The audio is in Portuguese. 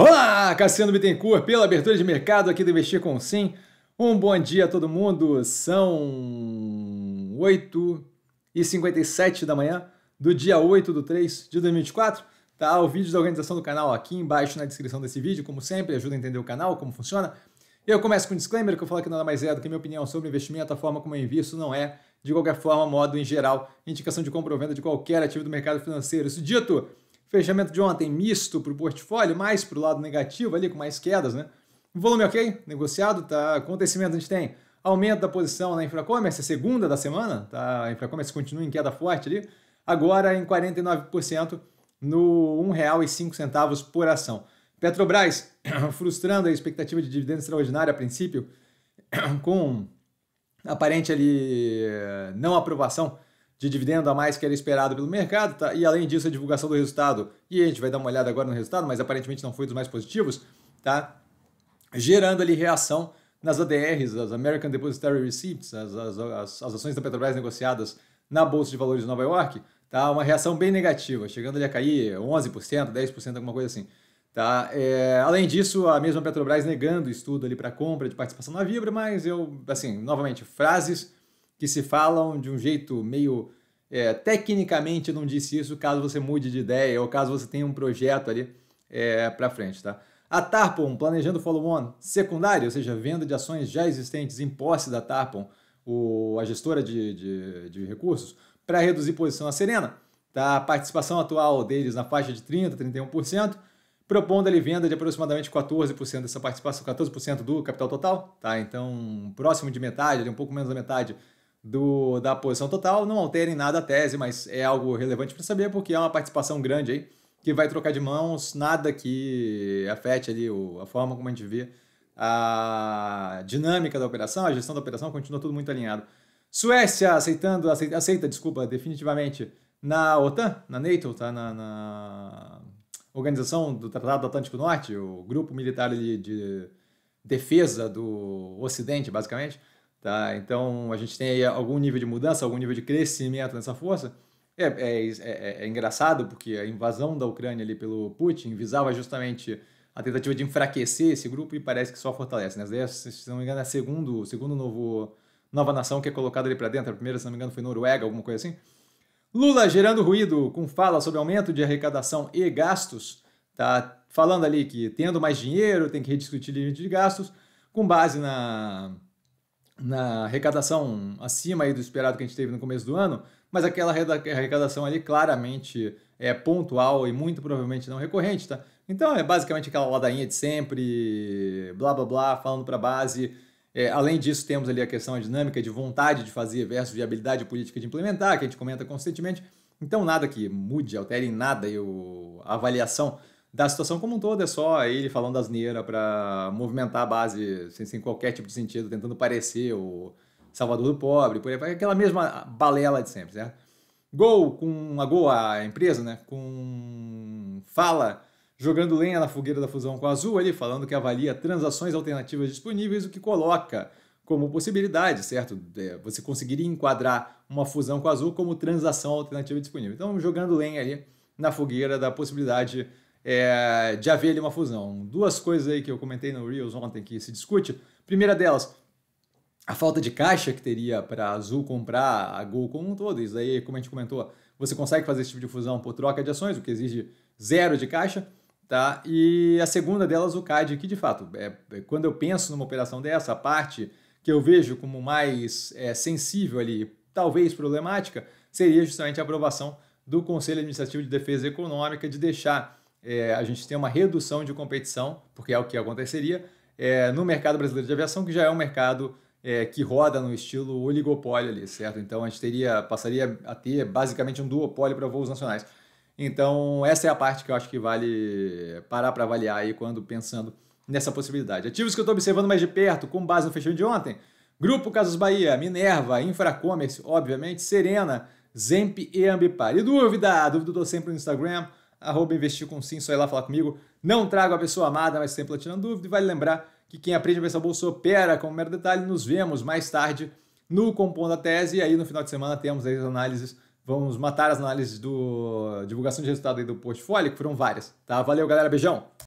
Olá, Cassiano Bittencourt, pela abertura de mercado aqui do Investir com Sim. Um bom dia a todo mundo. São 8 e 57 da manhã do dia 8 do 3 de 2024. Tá o vídeo da organização do canal aqui embaixo na descrição desse vídeo, como sempre, ajuda a entender o canal, como funciona. Eu começo com um disclaimer que eu falo que nada mais é do que minha opinião sobre investimento, a forma como eu invisto não é, de qualquer forma, modo em geral, indicação de compra ou venda de qualquer ativo do mercado financeiro. Isso dito, Fechamento de ontem misto para o portfólio, mais para o lado negativo ali, com mais quedas, né? Volume ok, negociado, tá? Acontecimento a gente tem aumento da posição na Infracommerce, a segunda da semana, tá? A Infracommerce continua em queda forte ali, agora em 49% no R$ 1,05 por ação. Petrobras frustrando a expectativa de dividendo extraordinário a princípio, com aparente ali eh, não aprovação de dividendo a mais que era esperado pelo mercado, tá? e além disso a divulgação do resultado, e a gente vai dar uma olhada agora no resultado, mas aparentemente não foi dos mais positivos, tá? gerando ali reação nas ADRs, as American Depositary Receipts, as, as, as, as ações da Petrobras negociadas na Bolsa de Valores de Nova York, tá? uma reação bem negativa, chegando ali a cair 11%, 10%, alguma coisa assim. Tá? É, além disso, a mesma Petrobras negando o estudo ali para compra de participação na Vibra, mas eu, assim, novamente, frases que se falam de um jeito meio. É, tecnicamente, não disse isso, caso você mude de ideia ou caso você tenha um projeto ali é, para frente, tá? A Tarpon, planejando follow-on secundário, ou seja, venda de ações já existentes em posse da Tarpon, o, a gestora de, de, de recursos, para reduzir posição a Serena. Tá? A participação atual deles na faixa de 30%, 31%, propondo ali venda de aproximadamente 14% dessa participação, 14% do capital total. Tá? Então, próximo de metade, ali, um pouco menos da metade do, da posição total não alterem nada a tese, mas é algo relevante para saber porque é uma participação grande aí que vai trocar de mãos, nada que afete ali o, a forma como a gente vê a dinâmica da operação, a gestão da operação, continua tudo muito alinhado. Suécia aceitando, aceita, aceita desculpa, definitivamente na OTAN, na NATO, tá? na, na Organização do Tratado do Atlântico Norte, o grupo militar de defesa do Ocidente, basicamente Tá? Então, a gente tem aí algum nível de mudança, algum nível de crescimento nessa força. É, é, é, é, é engraçado, porque a invasão da Ucrânia ali pelo Putin visava justamente a tentativa de enfraquecer esse grupo e parece que só fortalece. Né? É, se não me engano, é a segundo, segundo novo, nova nação que é colocada ali para dentro. A primeira, se não me engano, foi Noruega, alguma coisa assim. Lula gerando ruído com fala sobre aumento de arrecadação e gastos. Tá falando ali que tendo mais dinheiro tem que rediscutir limite de gastos com base na na arrecadação acima do esperado que a gente teve no começo do ano, mas aquela arrecadação ali claramente é pontual e muito provavelmente não recorrente, tá? Então é basicamente aquela ladainha de sempre, blá blá blá, falando para base. É, além disso, temos ali a questão dinâmica de vontade de fazer versus viabilidade política de implementar, que a gente comenta constantemente. Então nada que mude, altere em nada a avaliação da situação como um todo, é só ele falando asneira para movimentar a base sem, sem, qualquer tipo de sentido, tentando parecer o salvador do pobre, por aí, aquela mesma balela de sempre, certo? Gol com a Gol, a empresa, né? Com fala jogando lenha na fogueira da fusão com a Azul, ele falando que avalia transações alternativas disponíveis, o que coloca como possibilidade, certo? É, você conseguiria enquadrar uma fusão com a Azul como transação alternativa disponível. Então, jogando lenha ali na fogueira da possibilidade é, de haver ali uma fusão. Duas coisas aí que eu comentei no Reels ontem que se discute. Primeira delas, a falta de caixa que teria para a Azul comprar a Gol como um todo. Isso aí, como a gente comentou, você consegue fazer esse tipo de fusão por troca de ações, o que exige zero de caixa. Tá? E a segunda delas, o CAD, que de fato, é, é quando eu penso numa operação dessa, a parte que eu vejo como mais é, sensível ali, talvez problemática, seria justamente a aprovação do Conselho Administrativo de Defesa Econômica de deixar é, a gente tem uma redução de competição, porque é o que aconteceria, é, no mercado brasileiro de aviação, que já é um mercado é, que roda no estilo oligopólio ali, certo? Então a gente teria, passaria a ter basicamente um duopólio para voos nacionais. Então essa é a parte que eu acho que vale parar para avaliar aí quando pensando nessa possibilidade. Ativos que eu estou observando mais de perto, com base no fechamento de ontem, Grupo Casas Bahia, Minerva, Infracommerce, obviamente, Serena, Zemp e Ambipar. E dúvida? Dúvida eu estou sempre no Instagram, arroba investir com sim, só ir lá falar comigo. Não trago a pessoa amada, mas sempre tirando dúvida. E vale lembrar que quem aprende a pensar bolsa opera com um mero detalhe. Nos vemos mais tarde no Compondo a Tese. E aí no final de semana temos as análises. Vamos matar as análises do divulgação de resultado aí do portfólio, que foram várias. Tá? Valeu, galera. Beijão!